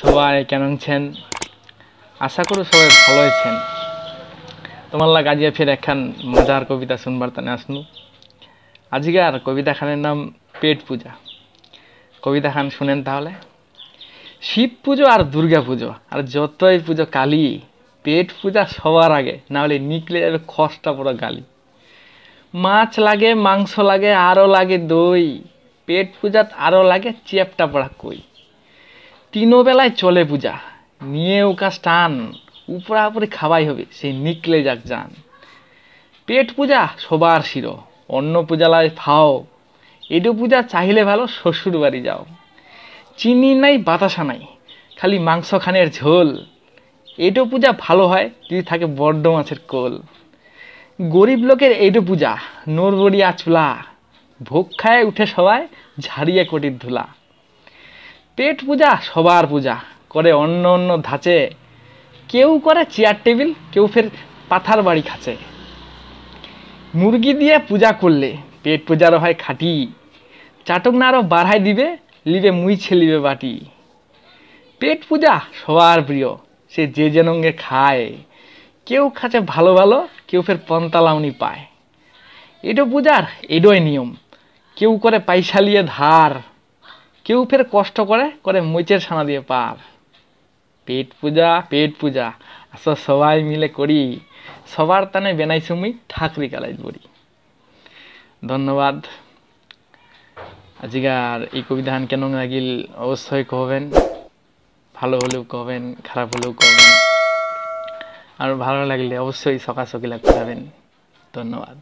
সবাই কেমন ছেন আশা করি সবাই ভালো আছেন তোমার আজকে ফের একখান মজার কবিতা শুনবার তানে আসনু আজকার কবিতা খানের নাম পেট পূজা কবিতা খান শুনেন তাহলে শিব পুজো আর দুর্গা পুজো আর যতই পুজো কালী পেট পূজা সবার আগে না হলে নিকলে যাবে খসটা পুরো গালি মাছ লাগে মাংস লাগে আরও লাগে দই পেট পূজাত আরও লাগে চেপটা পড়া কই বেলায় চলে পূজা নিয়ে উকাশ টান উপরা উপরে খাওয়াই হবে সেই নিকলে যাক যান পেট পূজা সবার শিরো অন্ন পূজালায় ফাও এডু পূজা চাহিলে ভালো শ্বশুর বাড়ি যাও চিনি নাই বাতাসা নাই খালি মাংস খানের ঝোল এডু পূজা ভালো হয় যদি থাকে বড্ড মাছের কোল গরিব লোকের এডু পূজা নোরবড়িয়া চুলা ভোগ খায় উঠে সবাই ঝাড়িয়ে কটির ধুলা পেট পূজা সবার পূজা করে অন্য অন্য ধাঁচে কেউ করে চেয়ার টেবিল কেউ ফের পাথার বাড়ি খাচ্ছে মুরগি দিয়ে পূজা করলে পেট পূজারও হয় খাটি চাটক না আরও বাড়াই দিবে লিবে মুই ছেলিবে বাটি পেট পূজা সবার প্রিয় সে যে নঙ্গে খায় কেউ খাচ্ছে ভালো ভালো কেউ ফের পন্তালাউনি পায় এটো পূজার এডোই নিয়ম কেউ করে পাইসালিয়ে ধার কেউ ফের কষ্ট করে করে মুচের সানা দিয়ে পার পেট পূজা পেট পূজা আস আচ্ছা সবাই মিলে করি সবার তানে বেনাই সুমি ঠাকরি কালাই বলি ধন্যবাদ আজিকার এই কবিধান কেন লাগিল অবশ্যই কবেন ভালো হলেও কবেন খারাপ হলেও কবেন আর ভালো লাগলে অবশ্যই সকা সকিলা করাবেন ধন্যবাদ